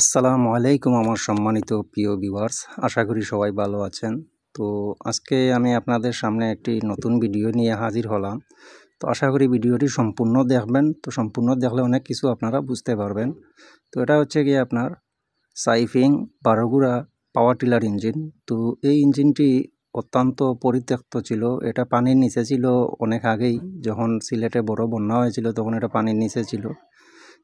আসসালামু আলাইকুম আমার সম্মানিত প্রিয় ভিউয়ার্স আশা করি সবাই ভালো আছেন তো আজকে আমি আপনাদের সামনে একটি নতুন ভিডিও নিয়ে হাজির হলাম তো আশা করি ভিডিওটি সম্পূর্ণ দেখবেন তো সম্পূর্ণ দেখলে অনেক কিছু আপনারা বুঝতে পারবেন তো এটা হচ্ছে গিয়ে আপনার সাইফিং বারোগুড়া পাওয়ার টিলার ইঞ্জিন তো এই ইঞ্জিনটি অত্যন্ত পরিত্যক্ত ছিল এটা পানির নিচে ছিল অনেক আগেই যখন সিলেটে বড় বন্যা হয়েছিল তখন এটা পানির নিচে ছিল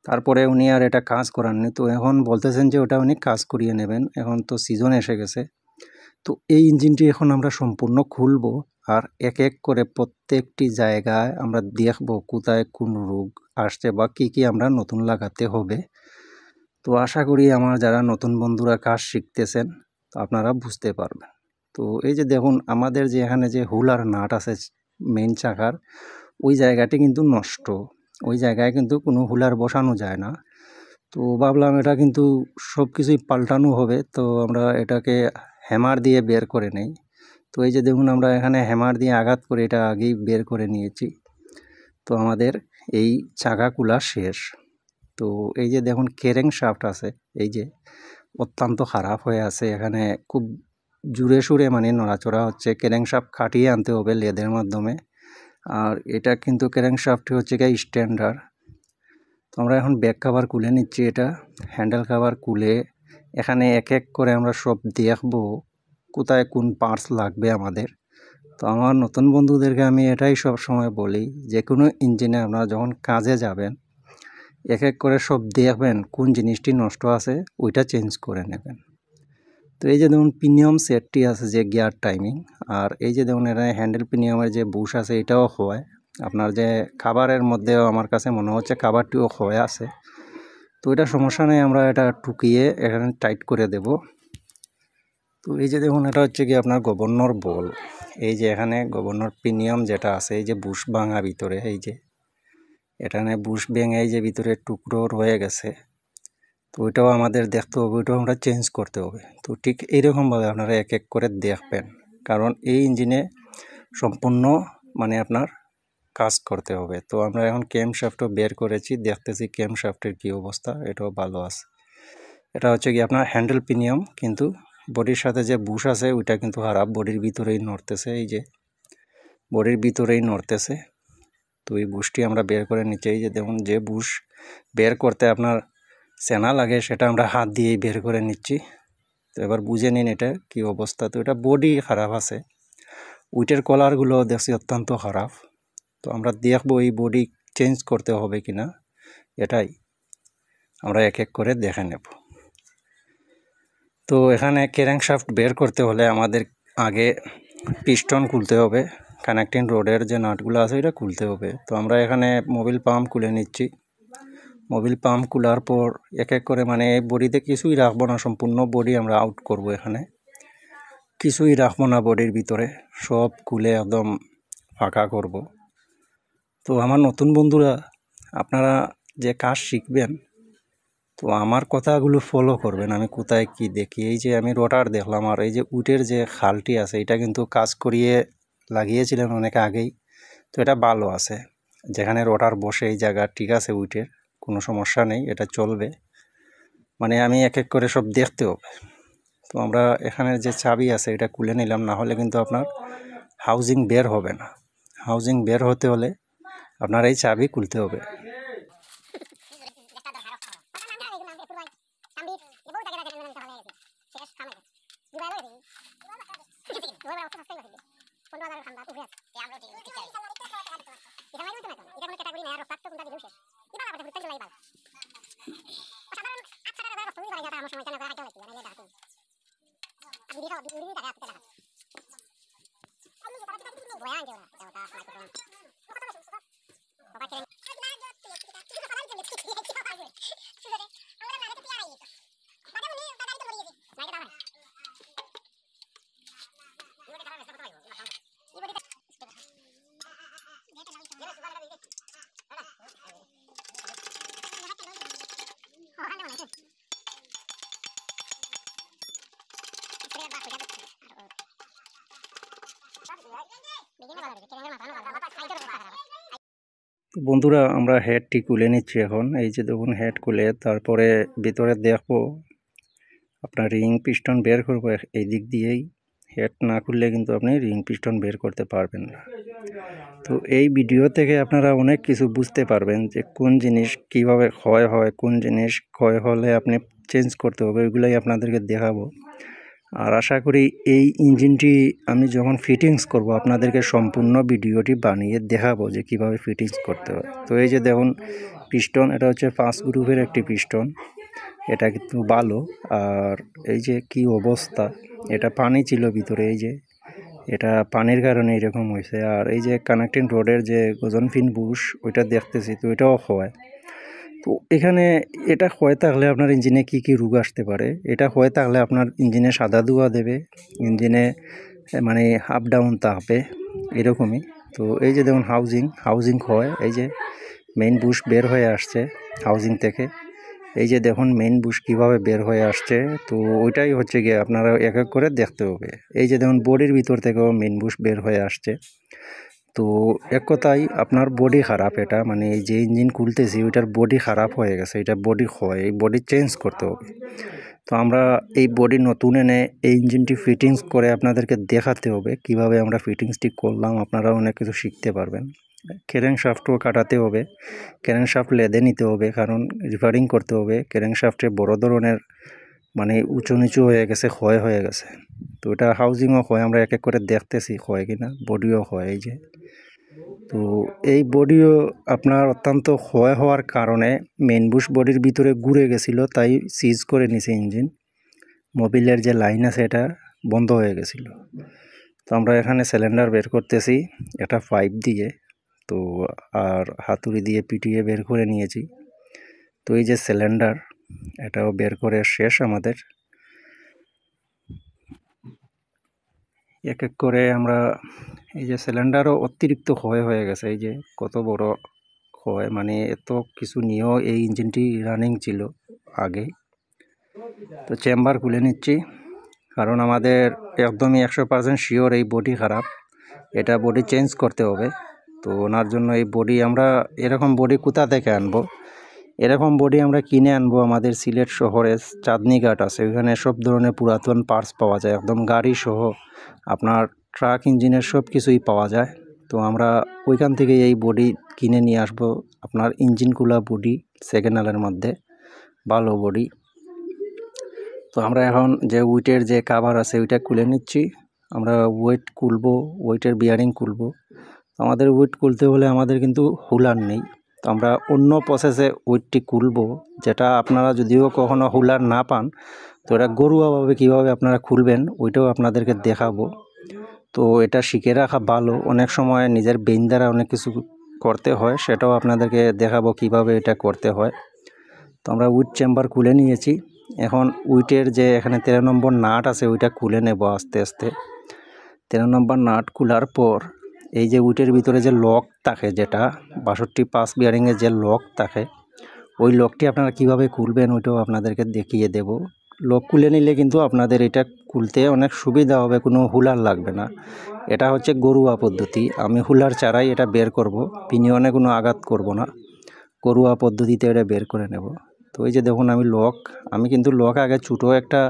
তারপরে উনি আর এটা কাজ করাননি তো এখন বলতেছেন যে ওটা উনি কাজ করিয়ে নেবেন এখন তো সিজন এসে গেছে তো এই ইঞ্জিনটি এখন আমরা সম্পূর্ণ খুলব আর এক এক করে প্রত্যেকটি জায়গায় আমরা দেখব কোথায় কোন রোগ আসছে বা কি কি আমরা নতুন লাগাতে হবে তো আশা করি আমার যারা নতুন বন্ধুরা কাজ শিখতেছেন তো আপনারা বুঝতে পারবেন তো এই যে দেখুন আমাদের যে এখানে যে হুল আর নাট আছে মেন চাকার ওই জায়গাটি কিন্তু নষ্ট ওই জায়গায় কিন্তু কোনো হুলার বসানো যায় না তো ভাবলাম এটা কিন্তু সব কিছুই পাল্টানো হবে তো আমরা এটাকে হ্যামার দিয়ে বের করে নেই তো এই যে দেখুন আমরা এখানে হ্যামার দিয়ে আঘাত করে এটা আগেই বের করে নিয়েছি তো আমাদের এই চাকা কুলা শেষ তো এই যে দেখুন কেরেং শাফট আছে এই যে অত্যন্ত খারাপ হয়ে আছে এখানে খুব জুড়ে সুরে মানে নড়াচড়া হচ্ছে কেরেং সাপ খাটিয়ে আনতে হবে লেদের মাধ্যমে আর এটা কিন্তু ক্র্যাংশাফটি হচ্ছে গিয়ে স্ট্যান্ডার্ড তো আমরা এখন ব্যাক কাভার খুলে নিচ্ছি এটা হ্যান্ডেল কাভার কুলে এখানে এক এক করে আমরা সব দেখব কোথায় কোন পার্টস লাগবে আমাদের তো আমার নতুন বন্ধুদেরকে আমি এটাই সব সময় বলি যে কোনো ইঞ্জিনে আপনারা যখন কাজে যাবেন এক এক করে সব দেখবেন কোন জিনিসটি নষ্ট আছে ওইটা চেঞ্জ করে নেবেন তো এই যে দেখুন প্রিমিয়াম সেটটি আছে যে গিয়ার টাইমিং আর এই যে দেখুন এটা হ্যান্ডেল প্রিমিয়ামের যে বুশ আছে এটাও হয় আপনার যে খাবারের মধ্যেও আমার কাছে মনে হচ্ছে খাবারটিও হয়ে আছে তো এটা সমস্যা নেই আমরা এটা টুকিয়ে এখানে টাইট করে দেব তো এই যে দেখুন এটা হচ্ছে কি আপনার গভর্নর বল এই যে এখানে গভর্নর প্রিমিয়াম যেটা আছে এই যে বুশ ভাঙা ভিতরে এই যে এখানে বুশ ভেঙে এই যে ভিতরে টুকরো রয়ে গেছে তো ওইটাও আমাদের দেখতে হবে ওইটাও আমরা চেঞ্জ করতে হবে তো ঠিক এইরকমভাবে আপনারা এক এক করে দেখবেন কারণ এই ইঞ্জিনে সম্পূর্ণ মানে আপনার কাজ করতে হবে তো আমরা এখন ক্যাম্প শাফটও বের করেছি দেখতেছি ক্যাম্প শাফটের কী অবস্থা এটাও ভালো আছে এটা হচ্ছে কি আপনার হ্যান্ডেল পিনিয়াম কিন্তু বডির সাথে যে বুশ আছে ওইটা কিন্তু খারাপ বডির ভিতরেই নড়তেছে এই যে বডির ভিতরেই নড়তেছে তো এই বুশটি আমরা বের করে নিচেই যে দেখুন যে বুশ বের করতে আপনার সেনা লাগে সেটা আমরা হাত দিয়েই বের করে নিচ্ছি তো এবার বুঝে নিন এটা কি অবস্থা তো এটা বডি খারাপ আছে উইটের কলারগুলো দেখছি অত্যন্ত খারাপ তো আমরা দেখবো এই বডি চেঞ্জ করতে হবে কি না এটাই আমরা এক এক করে দেখে নেব তো এখানে শাফট বের করতে হলে আমাদের আগে পিস্টন খুলতে হবে কানেক্টিং রোডের যে নাটগুলো আছে এটা খুলতে হবে তো আমরা এখানে মোবিল পাম্প খুলে নিচ্ছি মোবিল পাম্প কুলার পর এক এক করে মানে বডিতে কিছুই রাখবো না সম্পূর্ণ বডি আমরা আউট করব এখানে কিছুই রাখবো না বডির ভিতরে সব কুলে একদম ফাঁকা করব তো আমার নতুন বন্ধুরা আপনারা যে কাজ শিখবেন তো আমার কথাগুলো ফলো করবেন আমি কোথায় কি দেখি এই যে আমি রোটার দেখলাম আর এই যে উটের যে খালটি আছে এটা কিন্তু কাজ করিয়ে লাগিয়েছিলেন অনেক আগেই তো এটা ভালো আছে যেখানে রোটার বসে এই জায়গা ঠিক আছে উইটের কোনো সমস্যা নেই এটা চলবে মানে আমি এক এক করে সব দেখতে হবে তো আমরা এখানের যে চাবি আছে এটা খুলে নিলাম না হলে কিন্তু আপনার হাউজিং বের হবে না হাউজিং বের হতে হলে আপনার এই চাবি কুলতে হবে 再来一把。বন্ধুরা আমরা হেডটি খুলে নিচ্ছি এখন এই যে দেখুন হেড খুলে তারপরে ভিতরে দেখবো আপনার রিং পিস্টন বের করবো এই দিক দিয়েই হেড না খুললে কিন্তু আপনি রিং পিস্টন বের করতে পারবেন না তো এই ভিডিও থেকে আপনারা অনেক কিছু বুঝতে পারবেন যে কোন জিনিস কিভাবে ক্ষয় হয় কোন জিনিস ক্ষয় হলে আপনি চেঞ্জ করতে হবে ওইগুলোই আপনাদেরকে দেখাবো আর আশা করি এই ইঞ্জিনটি আমি যখন ফিটিংস করব আপনাদেরকে সম্পূর্ণ ভিডিওটি বানিয়ে দেখাবো যে কিভাবে ফিটিংস করতে হয় তো এই যে দেখুন পিস্টন এটা হচ্ছে পাঁচ গ্রুপের একটি পিস্টন এটা কিন্তু ভালো আর এই যে কি অবস্থা এটা পানি ছিল ভিতরে এই যে এটা পানির কারণে এরকম হয়েছে আর এই যে কানেক্টিং রোডের যে গোজন ফিন বুশ ওইটা দেখতেছি তো এটাও হয় তো এখানে এটা হয়ে থাকলে আপনার ইঞ্জিনে কি কি রোগ আসতে পারে এটা হয়ে থাকলে আপনার ইঞ্জিনে সাদা ধোয়া দেবে ইঞ্জিনে মানে আপ ডাউন তাপে এরকমই তো এই যে দেখুন হাউজিং হাউজিং হয় এই যে মেইন বুশ বের হয়ে আসছে হাউজিং থেকে এই যে দেখুন মেইন বুশ কীভাবে বের হয়ে আসছে তো ওইটাই হচ্ছে গিয়ে আপনারা এক এক করে দেখতে হবে এই যে দেখুন বডির ভিতর থেকেও মেইন বুশ বের হয়ে আসছে তো এক কথায় আপনার বডি খারাপ এটা মানে এই যে ইঞ্জিন খুলতেছি ওইটার বডি খারাপ হয়ে গেছে এটা বডি হয় এই বডি চেঞ্জ করতে হবে তো আমরা এই বডি নতুন এনে এই ইঞ্জিনটি ফিটিংস করে আপনাদেরকে দেখাতে হবে কিভাবে আমরা ফিটিংসটি করলাম আপনারা অনেক কিছু শিখতে পারবেন কেরেন শাফটও কাটাতে হবে ক্যারেং শাফট লেদে নিতে হবে কারণ রিফারিং করতে হবে ক্যারেং শাফটে বড় ধরনের মানে উঁচু নিচু হয়ে গেছে ক্ষয় হয়ে গেছে তো এটা হাউজিংও হয় আমরা এক এক করে দেখতেছি ক্ষয় কিনা বডিও হয় এই যে তো এই বডিও আপনার অত্যন্ত ক্ষয় হওয়ার কারণে মেন বুশ বডির ভিতরে ঘুরে গেছিলো তাই সিজ করে নিছে ইঞ্জিন মোবিলের যে লাইন আছে এটা বন্ধ হয়ে গেছিল তো আমরা এখানে সিলিন্ডার বের করতেছি এটা পাইপ দিয়ে তো আর হাতুড়ি দিয়ে পিটিয়ে বের করে নিয়েছি তো এই যে সিলিন্ডার এটাও বের করে শেষ আমাদের এক এক করে আমরা এই যে সিলিন্ডারও অতিরিক্ত ক্ষয় হয়ে গেছে এই যে কত বড় ক্ষয় মানে এত কিছু নিয়েও এই ইঞ্জিনটি রানিং ছিল আগে তো চেম্বার খুলে নিচ্ছি কারণ আমাদের একদমই একশো পার্সেন্ট শিওর এই বডি খারাপ এটা বডি চেঞ্জ করতে হবে তো ওনার জন্য এই বডি আমরা এরকম বডি কোথা থেকে আনবো এরকম বডি আমরা কিনে আনবো আমাদের সিলেট শহরে চাঁদনিঘাট আছে ওইখানে সব ধরনের পুরাতন পার্টস পাওয়া যায় একদম গাড়ি সহ আপনার ট্রাক ইঞ্জিনের সব কিছুই পাওয়া যায় তো আমরা ওইখান থেকে এই বডি কিনে নিয়ে আসবো আপনার কুলা বডি সেকেন্ডালের মধ্যে ভালো বডি তো আমরা এখন যে উইটের যে কাভার আছে ওইটা খুলে নিচ্ছি আমরা ওয়েট খুলবো ওয়েটের বিয়ারিং খুলবো আমাদের ওয়েট খুলতে হলে আমাদের কিন্তু হুলার নেই তো আমরা অন্য প্রসেসে ওইটটি খুলব যেটা আপনারা যদিও কখনো হুলার না পান তো এটা গরুয়াভাবে কীভাবে আপনারা খুলবেন ওইটাও আপনাদেরকে দেখাবো তো এটা শিখে রাখা ভালো অনেক সময় নিজের বেইন দ্বারা অনেক কিছু করতে হয় সেটাও আপনাদেরকে দেখাবো কিভাবে এটা করতে হয় তো আমরা উইট চেম্বার খুলে নিয়েছি এখন উইটের যে এখানে তেরো নম্বর নাট আছে ওইটা খুলে নেব আস্তে আস্তে তেরো নম্বর নাট খোলার পর এই যে উইটের ভিতরে যে লক থাকে যেটা বাষট্টি পাস বিয়ারিংয়ের যে লক থাকে ওই লকটি আপনারা কিভাবে খুলবেন ওইটাও আপনাদেরকে দেখিয়ে দেব লক খুলে নিলে কিন্তু আপনাদের এটা খুলতে অনেক সুবিধা হবে কোনো হুলার লাগবে না এটা হচ্ছে গরুয়া পদ্ধতি আমি হুলার চারাই এটা বের করব পিনিয়নে কোনো আঘাত করব না গরুয়া পদ্ধতিতে এটা বের করে নেব তো এই যে দেখুন আমি লক আমি কিন্তু লক আগে ছোটো একটা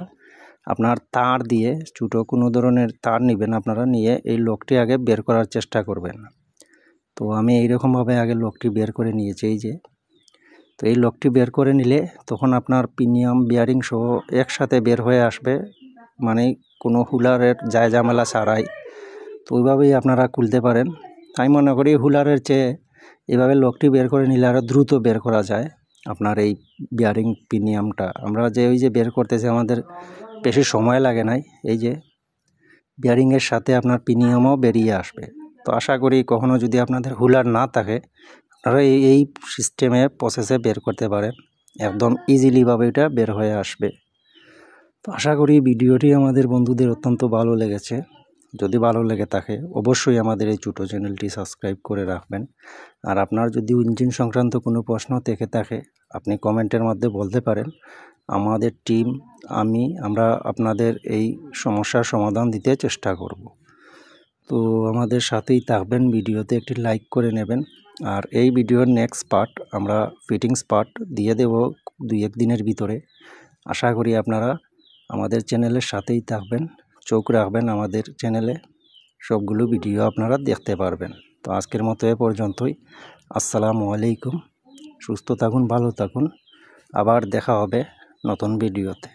আপনার তার দিয়ে ছোটো কোনো ধরনের তার নেবেন আপনারা নিয়ে এই লোকটি আগে বের করার চেষ্টা করবেন তো আমি এইরকমভাবে আগে লোকটি বের করে নিয়েছি এই যে তো এই লোকটি বের করে নিলে তখন আপনার প্রিমিয়াম বিয়ারিং সহ একসাথে বের হয়ে আসবে মানে কোনো হুলারের জামেলা ছাড়াই তো ওইভাবেই আপনারা খুলতে পারেন আমি মনে করি হুলারের চেয়ে এভাবে লোকটি বের করে নিলে আরও দ্রুত বের করা যায় আপনার এই বিয়ারিং প্রিমিয়ামটা আমরা যে ওই যে বের করতেছি আমাদের বেশি সময় লাগে নাই এই যে বিয়ারিংয়ের সাথে আপনার প্রিমিয়ামও বেরিয়ে আসবে তো আশা করি কখনও যদি আপনাদের হুলার না থাকে আপনারা এই এই সিস্টেমে প্রসেসে বের করতে পারেন একদম ইজিলিভাবে এটা বের হয়ে আসবে তো আশা করি ভিডিওটি আমাদের বন্ধুদের অত্যন্ত ভালো লেগেছে যদি ভালো লেগে থাকে অবশ্যই আমাদের এই ছোটো চ্যানেলটি সাবস্ক্রাইব করে রাখবেন আর আপনার যদি ইঞ্জিন সংক্রান্ত কোনো প্রশ্ন থেকে থাকে আপনি কমেন্টের মধ্যে বলতে পারেন আমাদের টিম আমি আমরা আপনাদের এই সমস্যার সমাধান দিতে চেষ্টা করব তো আমাদের সাথেই থাকবেন ভিডিওতে একটি লাইক করে নেবেন আর এই ভিডিওর নেক্সট পার্ট আমরা ফিটিংস পার্ট দিয়ে দেব দুই এক দিনের ভিতরে আশা করি আপনারা আমাদের চ্যানেলের সাথেই থাকবেন চোখ রাখবেন আমাদের চ্যানেলে সবগুলো ভিডিও আপনারা দেখতে পারবেন তো আজকের মতো এ পর্যন্তই আসসালামু আলাইকুম সুস্থ থাকুন ভালো থাকুন আবার দেখা হবে নতুন ভিডিওতে